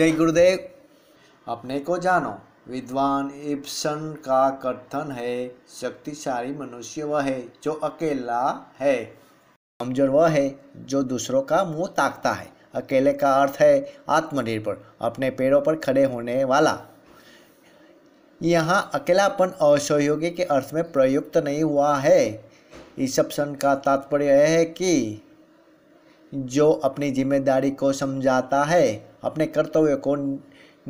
जय गुरुदेव अपने को जानो विद्वान इप्सन का कथन है शक्तिशाली मनुष्य वह है जो अकेला है कमजोर वह है जो दूसरों का मुंह ताकता है अकेले का अर्थ है आत्मनिर्भर अपने पैरों पर खड़े होने वाला यहाँ अकेलापन असहयोगी के अर्थ में प्रयुक्त नहीं हुआ है इसप्सन का तात्पर्य यह है कि जो अपनी जिम्मेदारी को समझाता है अपने कर्तव्य को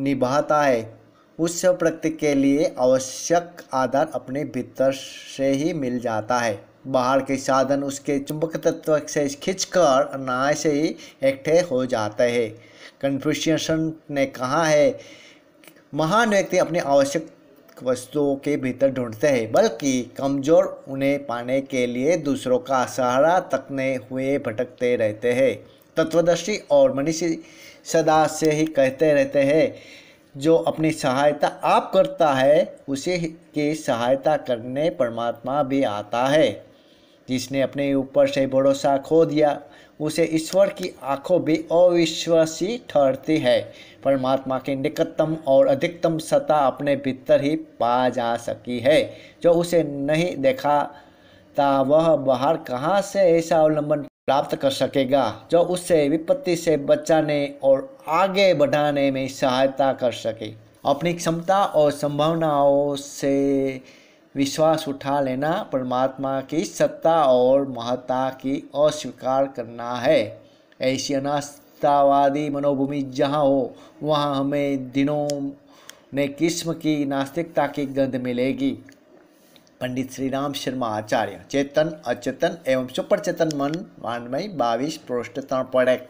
निभाता है उस प्रकृति के लिए आवश्यक आधार अपने भीतर से ही मिल जाता है बाहर के साधन उसके चुंबक तत्व से कर अनाय से ही एकठे हो जाते हैं कन्फ्यूशियसन ने कहा है महान व्यक्ति अपने आवश्यक वस्तुओं के भीतर ढूंढते हैं बल्कि कमज़ोर उन्हें पाने के लिए दूसरों का सहारा तकने हुए भटकते रहते हैं तत्वदर्शी और मनीषी सदा से ही कहते रहते हैं जो अपनी सहायता आप करता है उसे की सहायता करने परमात्मा भी आता है जिसने अपने ऊपर से भरोसा खो दिया उसे ईश्वर की आंखों भी अविश्वासी ठहरती है परमात्मा की निकटतम और अधिकतम सत्ता अपने भीतर ही पा जा सकी है जो उसे नहीं देखा ता वह बाहर कहाँ से ऐसा अवलंबन प्राप्त कर सकेगा जो उससे विपत्ति से बचाने और आगे बढ़ाने में सहायता कर सके अपनी क्षमता और संभावनाओं से विश्वास उठा लेना परमात्मा की सत्ता और महत्ता की अस्वीकार करना है ऐसी अनास्थावादी मनोभूमि जहाँ हो वहाँ हमें दिनों में किस्म की नास्तिकता की गंध मिलेगी પંડિત શ્રીરામ શર્મા આચાર્ય ચેતન અચેતન એવં સુપરચેતન મન વાનમય બાવીસ પૃષ્ઠ ત્રણ પોડેક